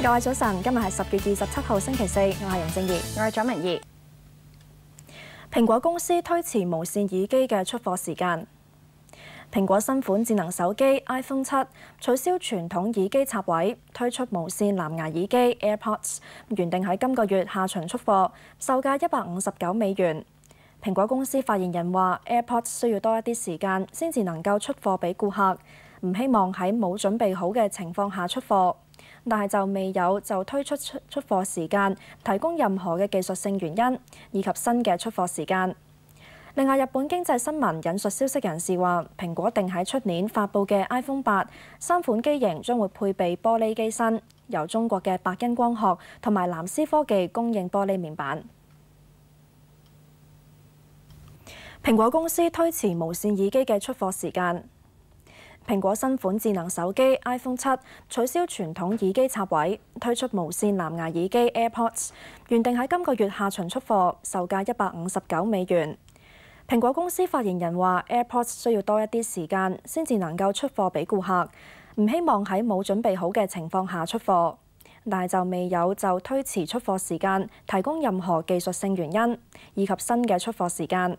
各位早晨，今日系十月二十七号星期四，我系容正仪，我系蒋文仪。苹果公司推迟无线耳机嘅出货时间。苹果新款智能手机 iPhone 七取消传统耳机插位，推出无线蓝牙耳机 AirPods，原定喺今个月下旬出货，售价一百五十九美元。苹果公司发言人话，AirPods 需要多一啲时间先至能够出货俾顾客，唔希望喺冇准备好嘅情况下出货。但係就未有就推出出出貨時間，提供任何嘅技術性原因以及新嘅出貨時間。另外，日本經濟新聞引述消息人士話，蘋果定喺出年發佈嘅 iPhone 八三款機型將會配備玻璃機身，由中國嘅白金光學同埋藍思科技供應玻璃面板。蘋果公司推遲無線耳機嘅出貨時間。蘋果新款智能手機 iPhone 七取消傳統耳機插位，推出無線藍牙耳機 AirPods，原定喺今個月下旬出貨，售價一百五十九美元。蘋果公司發言人話：AirPods 需要多一啲時間，先至能夠出貨俾顧客，唔希望喺冇準備好嘅情況下出貨，但就未有就推遲出貨時間，提供任何技術性原因以及新嘅出貨時間。